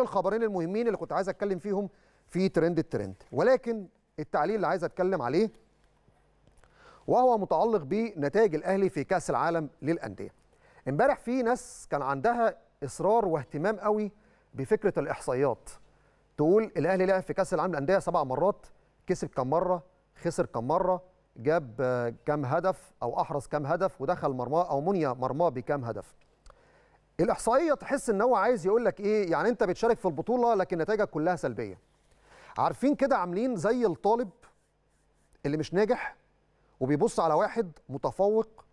الخبرين المهمين اللي كنت عايز اتكلم فيهم في ترند الترند ولكن التعليق اللي عايز اتكلم عليه وهو متعلق بنتائج الاهلي في كاس العالم للانديه امبارح في ناس كان عندها اصرار واهتمام قوي بفكره الاحصائيات تقول الاهلي لعب في كاس العالم للانديه سبع مرات كسب كم مره خسر كم مره جاب كم هدف او احرز كم هدف ودخل مرماه او مني مرماه بكم هدف الاحصائيه تحس ان هو عايز يقول لك ايه يعني انت بتشارك في البطوله لكن نتائجك كلها سلبيه عارفين كده عاملين زي الطالب اللي مش ناجح وبيبص على واحد متفوق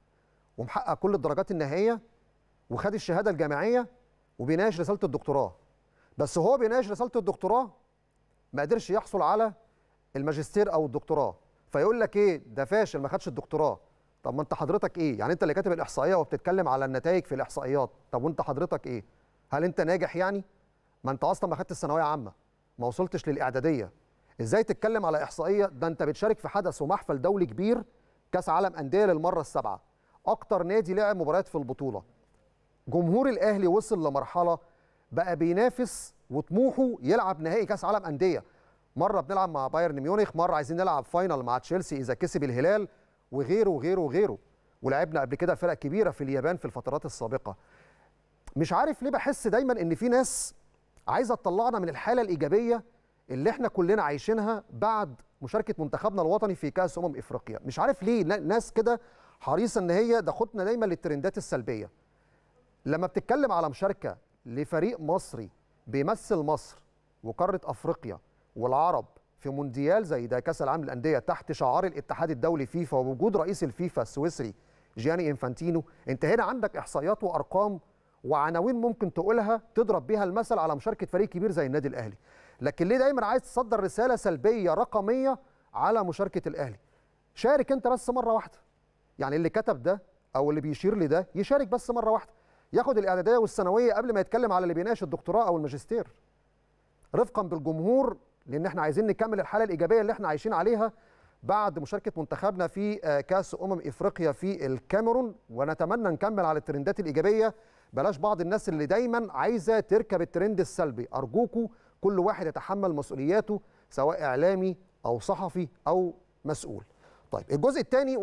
ومحقق كل الدرجات النهائيه وخد الشهاده الجامعيه وبيناقش رساله الدكتوراه بس هو بيناقش رساله الدكتوراه ما قدرش يحصل على الماجستير او الدكتوراه فيقول لك ايه ده فاشل ما خدش الدكتوراه طب ما انت حضرتك ايه يعني انت اللي كاتب الاحصائيه وبتتكلم على النتائج في الاحصائيات طب وانت حضرتك ايه هل انت ناجح يعني ما انت اصلا ما خدتش الثانويه عامه ما وصلتش للاعداديه ازاي تتكلم على احصائيه ده انت بتشارك في حدث ومحفل دولي كبير كاس عالم انديه للمره السابعه اكتر نادي لعب مباريات في البطوله جمهور الاهلي وصل لمرحله بقى بينافس وطموحه يلعب نهائي كاس عالم انديه مره بنلعب مع بايرن ميونخ مره عايزين نلعب فاينل مع تشيلسي اذا كسب الهلال وغيره وغيره وغيره ولعبنا قبل كده فرق كبيره في اليابان في الفترات السابقه مش عارف ليه بحس دايما ان في ناس عايزه تطلعنا من الحاله الايجابيه اللي احنا كلنا عايشينها بعد مشاركه منتخبنا الوطني في كاس امم افريقيا مش عارف ليه ناس كده حريصه ان هي تاخدنا دايما للترندات السلبيه لما بتتكلم على مشاركه لفريق مصري بيمثل مصر وقاره افريقيا والعرب في مونديال زي ده كاس العالم للانديه تحت شعار الاتحاد الدولي فيفا ووجود رئيس الفيفا السويسري جياني انفانتينو انت هنا عندك احصائيات وارقام وعناوين ممكن تقولها تضرب بيها المثل على مشاركه فريق كبير زي النادي الاهلي لكن ليه دايما عايز تصدر رساله سلبيه رقميه على مشاركه الاهلي شارك انت بس مره واحده يعني اللي كتب ده او اللي بيشير لده يشارك بس مره واحده ياخد الاعداديه والثانويه قبل ما يتكلم على اللي بيناقش الدكتوراه او الماجستير رفقا بالجمهور لان احنا عايزين نكمل الحاله الايجابيه اللي احنا عايشين عليها بعد مشاركه منتخبنا في آه، كاس امم افريقيا في الكاميرون ونتمنى نكمل على الترندات الايجابيه بلاش بعض الناس اللي دايما عايزه تركب الترند السلبي ارجوكوا كل واحد يتحمل مسؤولياته سواء اعلامي او صحفي او مسؤول طيب الجزء الثاني